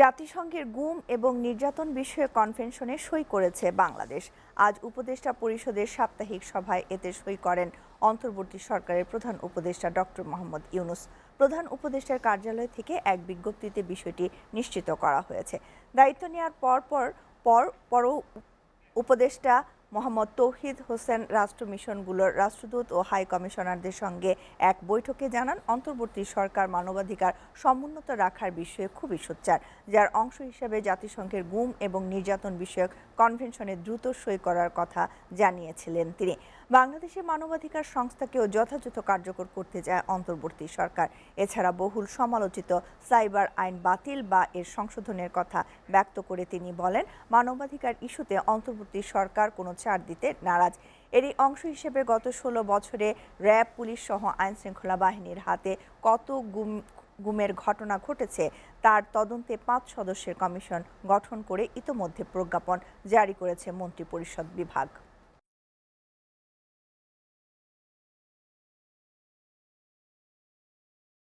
জাতিসংঘের গুম এবং নির্যাতন বিষয়ে কনভেনশনে সই করেছে বাংলাদেশ আজ উপদেষ্টা পরিষদের সাপ্তাহিক সভায় এতে সই করেন অন্তর্বর্তী সরকারের প্রধান উপদেষ্টা ডক্টর মোহাম্মদ ইউনুস প্রধান উপদেষ্টার কার্যালয় থেকে এক বিজ্ঞপ্তিতে বিষয়টি নিশ্চিত করা হয়েছে দায়িত্ব নেওয়ার পর পর পর উপদেষ্টা মোহাম্মদ তৌহিদ হোসেন রাষ্ট্র মিশনগুলোর রাষ্ট্রদূত ও হাই কমিশনারদের সঙ্গে এক বৈঠকে জানান অন্তর্বর্তী সরকার মানবাধিকার সমুন্নত রাখার বিষয়ে খুবই সোচ্চার যার অংশ হিসেবে জাতিসংঘের গুম এবং নির্যাতন বিষয়ক কনভেনশনে দ্রুত সই করার কথা জানিয়েছিলেন তিনি বাংলাদেশের মানবাধিকার সংস্থাকেও যথাযথ কার্যকর করতে চায় অন্তর্বর্তী সরকার এছাড়া বহুল সমালোচিত সাইবার আইন বাতিল বা এর সংশোধনের কথা ব্যক্ত করে তিনি বলেন মানবাধিকার ইস্যুতে অন্তর্বর্তী সরকার কোনো ছাড় দিতে নারাজ এরই অংশ হিসেবে গত ষোলো বছরে র্যাব পুলিশ সহ আইনশৃঙ্খলা বাহিনীর হাতে কত গুম গুমের ঘটনা ঘটেছে তার তদন্তে পাঁচ সদস্যের কমিশন গঠন করে ইতোমধ্যে প্রজ্ঞাপন জারি করেছে মন্ত্রিপরিষদ বিভাগ